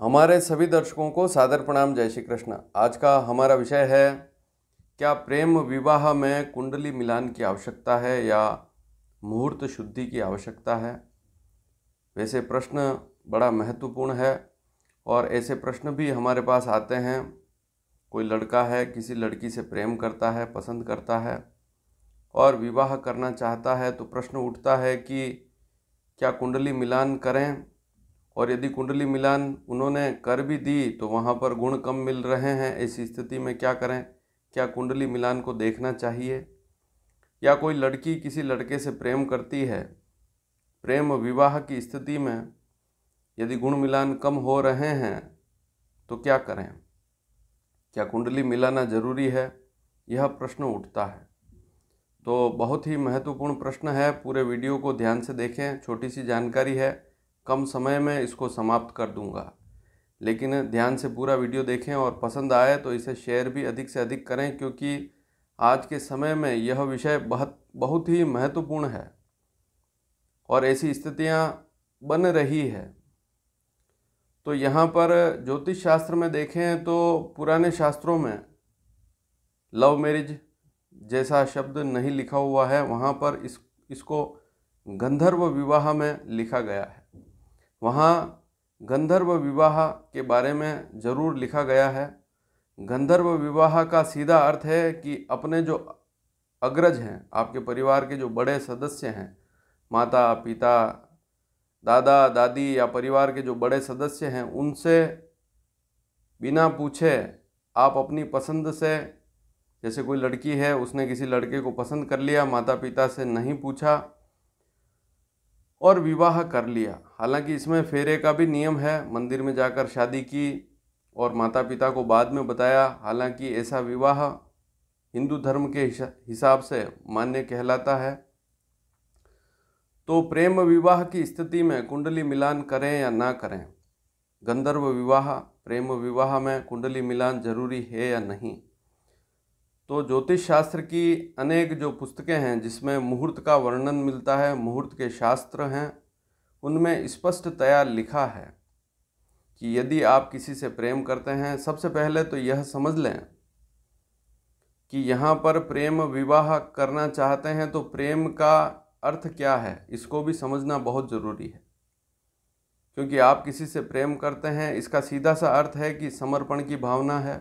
हमारे सभी दर्शकों को सादर प्रणाम जय श्री कृष्ण आज का हमारा विषय है क्या प्रेम विवाह में कुंडली मिलान की आवश्यकता है या मुहूर्त शुद्धि की आवश्यकता है वैसे प्रश्न बड़ा महत्वपूर्ण है और ऐसे प्रश्न भी हमारे पास आते हैं कोई लड़का है किसी लड़की से प्रेम करता है पसंद करता है और विवाह करना चाहता है तो प्रश्न उठता है कि क्या कुंडली मिलान करें और यदि कुंडली मिलान उन्होंने कर भी दी तो वहाँ पर गुण कम मिल रहे हैं ऐसी स्थिति में क्या करें क्या कुंडली मिलान को देखना चाहिए या कोई लड़की किसी लड़के से प्रेम करती है प्रेम विवाह की स्थिति में यदि गुण मिलान कम हो रहे हैं तो क्या करें क्या कुंडली मिलाना जरूरी है यह प्रश्न उठता है तो बहुत ही महत्वपूर्ण प्रश्न है पूरे वीडियो को ध्यान से देखें छोटी सी जानकारी है कम समय में इसको समाप्त कर दूंगा लेकिन ध्यान से पूरा वीडियो देखें और पसंद आए तो इसे शेयर भी अधिक से अधिक करें क्योंकि आज के समय में यह विषय बहुत बहुत ही महत्वपूर्ण है और ऐसी स्थितियाँ बन रही है तो यहाँ पर ज्योतिष शास्त्र में देखें तो पुराने शास्त्रों में लव मैरिज जैसा शब्द नहीं लिखा हुआ है वहाँ पर इस इसको गंधर्व विवाह में लिखा गया है वहाँ गंधर्व विवाह के बारे में ज़रूर लिखा गया है गंधर्व विवाह का सीधा अर्थ है कि अपने जो अग्रज हैं आपके परिवार के जो बड़े सदस्य हैं माता पिता दादा दादी या परिवार के जो बड़े सदस्य हैं उनसे बिना पूछे आप अपनी पसंद से जैसे कोई लड़की है उसने किसी लड़के को पसंद कर लिया माता पिता से नहीं पूछा और विवाह कर लिया हालांकि इसमें फेरे का भी नियम है मंदिर में जाकर शादी की और माता पिता को बाद में बताया हालांकि ऐसा विवाह हिंदू धर्म के हिसाब से मान्य कहलाता है तो प्रेम विवाह की स्थिति में कुंडली मिलान करें या ना करें गंधर्व विवाह प्रेम विवाह में कुंडली मिलान जरूरी है या नहीं तो ज्योतिष शास्त्र की अनेक जो पुस्तकें हैं जिसमें मुहूर्त का वर्णन मिलता है मुहूर्त के शास्त्र हैं उनमें स्पष्टतया लिखा है कि यदि आप किसी से प्रेम करते हैं सबसे पहले तो यह समझ लें कि यहाँ पर प्रेम विवाह करना चाहते हैं तो प्रेम का अर्थ क्या है इसको भी समझना बहुत ज़रूरी है क्योंकि आप किसी से प्रेम करते हैं इसका सीधा सा अर्थ है कि समर्पण की भावना है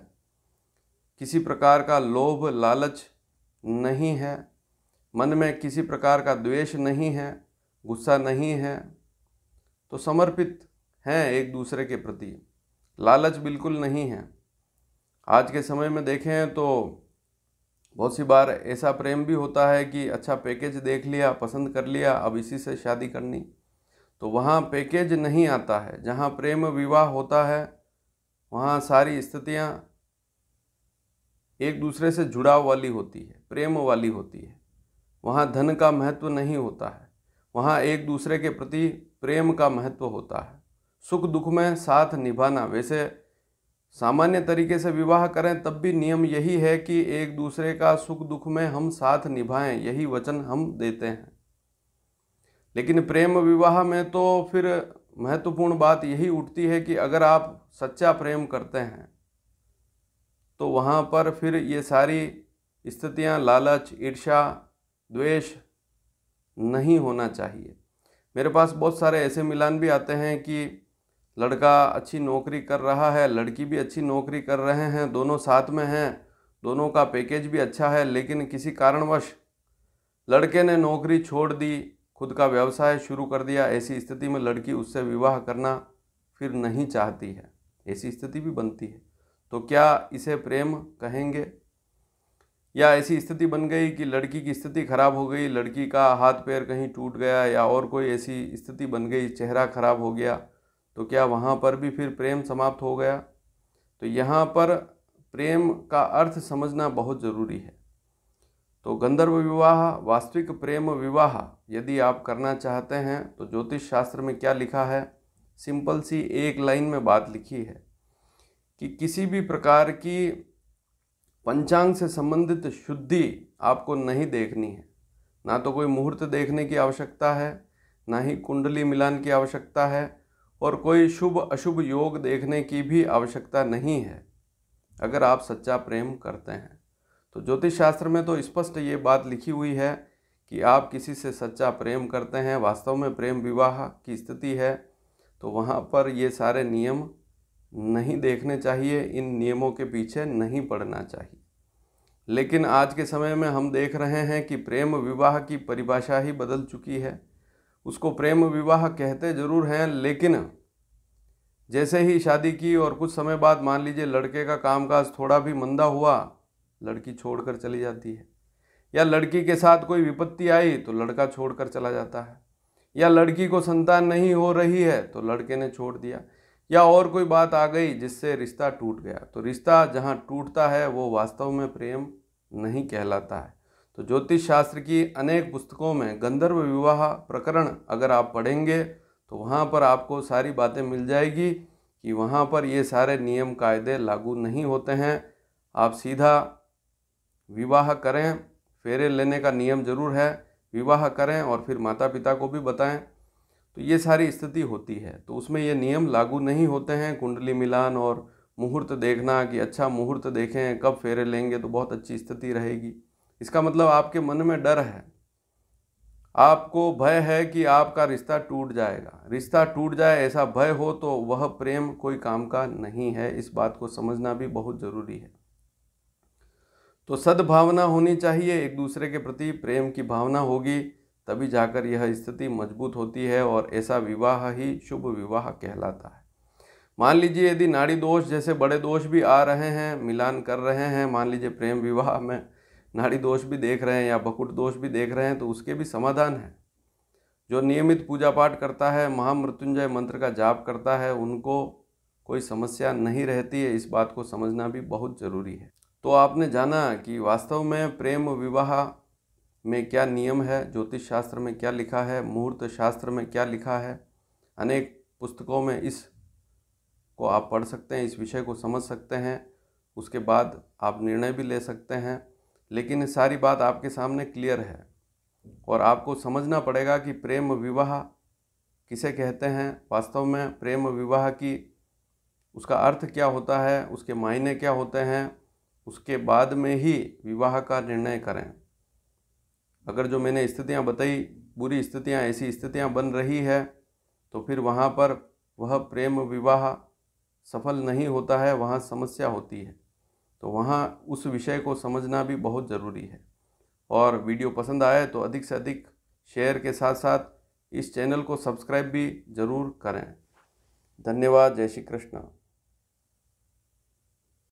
किसी प्रकार का लोभ लालच नहीं है मन में किसी प्रकार का द्वेष नहीं है गुस्सा नहीं है तो समर्पित हैं एक दूसरे के प्रति लालच बिल्कुल नहीं है आज के समय में देखें तो बहुत सी बार ऐसा प्रेम भी होता है कि अच्छा पैकेज देख लिया पसंद कर लिया अब इसी से शादी करनी तो वहाँ पैकेज नहीं आता है जहाँ प्रेम विवाह होता है वहाँ सारी स्थितियाँ एक दूसरे से जुड़ाव वाली होती है प्रेम वाली होती है वहाँ धन का महत्व नहीं होता है वहाँ एक दूसरे के प्रति प्रेम का महत्व होता है सुख दुख में साथ निभाना वैसे सामान्य तरीके से विवाह करें तब भी नियम यही है कि एक दूसरे का सुख दुख में हम साथ निभाएं यही वचन हम देते हैं लेकिन प्रेम विवाह में तो फिर महत्वपूर्ण बात यही उठती है कि अगर आप सच्चा प्रेम करते हैं तो वहाँ पर फिर ये सारी स्थितियाँ लालच ईर्षा द्वेष नहीं होना चाहिए मेरे पास बहुत सारे ऐसे मिलान भी आते हैं कि लड़का अच्छी नौकरी कर रहा है लड़की भी अच्छी नौकरी कर रहे हैं दोनों साथ में हैं दोनों का पैकेज भी अच्छा है लेकिन किसी कारणवश लड़के ने नौकरी छोड़ दी खुद का व्यवसाय शुरू कर दिया ऐसी स्थिति में लड़की उससे विवाह करना फिर नहीं चाहती है ऐसी स्थिति भी बनती है तो क्या इसे प्रेम कहेंगे या ऐसी स्थिति बन गई कि लड़की की स्थिति खराब हो गई लड़की का हाथ पैर कहीं टूट गया या और कोई ऐसी स्थिति बन गई चेहरा खराब हो गया तो क्या वहाँ पर भी फिर प्रेम समाप्त हो गया तो यहाँ पर प्रेम का अर्थ समझना बहुत ज़रूरी है तो गंधर्व विवाह वास्तविक प्रेम विवाह यदि आप करना चाहते हैं तो ज्योतिष शास्त्र में क्या लिखा है सिंपल सी एक लाइन में बात लिखी है कि किसी भी प्रकार की पंचांग से संबंधित शुद्धि आपको नहीं देखनी है ना तो कोई मुहूर्त देखने की आवश्यकता है ना ही कुंडली मिलान की आवश्यकता है और कोई शुभ अशुभ योग देखने की भी आवश्यकता नहीं है अगर आप सच्चा प्रेम करते हैं तो ज्योतिष शास्त्र में तो स्पष्ट ये बात लिखी हुई है कि आप किसी से सच्चा प्रेम करते हैं वास्तव में प्रेम विवाह की स्थिति है तो वहाँ पर ये सारे नियम नहीं देखने चाहिए इन नियमों के पीछे नहीं पड़ना चाहिए लेकिन आज के समय में हम देख रहे हैं कि प्रेम विवाह की परिभाषा ही बदल चुकी है उसको प्रेम विवाह कहते ज़रूर हैं लेकिन जैसे ही शादी की और कुछ समय बाद मान लीजिए लड़के का कामकाज थोड़ा भी मंदा हुआ लड़की छोड़कर चली जाती है या लड़की के साथ कोई विपत्ति आई तो लड़का छोड़कर चला जाता है या लड़की को संतान नहीं हो रही है तो लड़के ने छोड़ दिया या और कोई बात आ गई जिससे रिश्ता टूट गया तो रिश्ता जहाँ टूटता है वो वास्तव में प्रेम नहीं कहलाता है तो ज्योतिष शास्त्र की अनेक पुस्तकों में गंधर्व विवाह प्रकरण अगर आप पढ़ेंगे तो वहाँ पर आपको सारी बातें मिल जाएगी कि वहाँ पर ये सारे नियम कायदे लागू नहीं होते हैं आप सीधा विवाह करें फेरे लेने का नियम जरूर है विवाह करें और फिर माता पिता को भी बताएं तो ये सारी स्थिति होती है तो उसमें ये नियम लागू नहीं होते हैं कुंडली मिलान और मुहूर्त देखना कि अच्छा मुहूर्त देखें कब फेरे लेंगे तो बहुत अच्छी स्थिति रहेगी इसका मतलब आपके मन में डर है आपको भय है कि आपका रिश्ता टूट जाएगा रिश्ता टूट जाए ऐसा भय हो तो वह प्रेम कोई काम का नहीं है इस बात को समझना भी बहुत ज़रूरी है तो सद्भावना होनी चाहिए एक दूसरे के प्रति प्रेम की भावना होगी तभी जाकर यह स्थिति मजबूत होती है और ऐसा विवाह ही शुभ विवाह कहलाता है मान लीजिए यदि नाड़ी दोष जैसे बड़े दोष भी आ रहे हैं मिलान कर रहे हैं मान लीजिए प्रेम विवाह में नाड़ी दोष भी देख रहे हैं या बकुट दोष भी देख रहे हैं तो उसके भी समाधान है जो नियमित पूजा पाठ करता है महामृत्युंजय मंत्र का जाप करता है उनको कोई समस्या नहीं रहती है इस बात को समझना भी बहुत ज़रूरी है तो आपने जाना कि वास्तव में प्रेम विवाह में क्या नियम है ज्योतिष शास्त्र में क्या लिखा है मुहूर्त शास्त्र में क्या लिखा है अनेक पुस्तकों में इस को आप पढ़ सकते हैं इस विषय को समझ सकते हैं उसके बाद आप निर्णय भी ले सकते हैं लेकिन सारी बात आपके सामने क्लियर है और आपको समझना पड़ेगा कि प्रेम विवाह किसे कहते हैं वास्तव में प्रेम विवाह की उसका अर्थ क्या होता है उसके मायने क्या होते हैं उसके बाद में ही विवाह का निर्णय करें अगर जो मैंने स्थितियाँ बताई बुरी स्थितियाँ ऐसी स्थितियाँ बन रही है तो फिर वहाँ पर वह प्रेम विवाह सफल नहीं होता है वहाँ समस्या होती है तो वहाँ उस विषय को समझना भी बहुत ज़रूरी है और वीडियो पसंद आए तो अधिक से अधिक शेयर के साथ साथ इस चैनल को सब्सक्राइब भी ज़रूर करें धन्यवाद जय श्री कृष्ण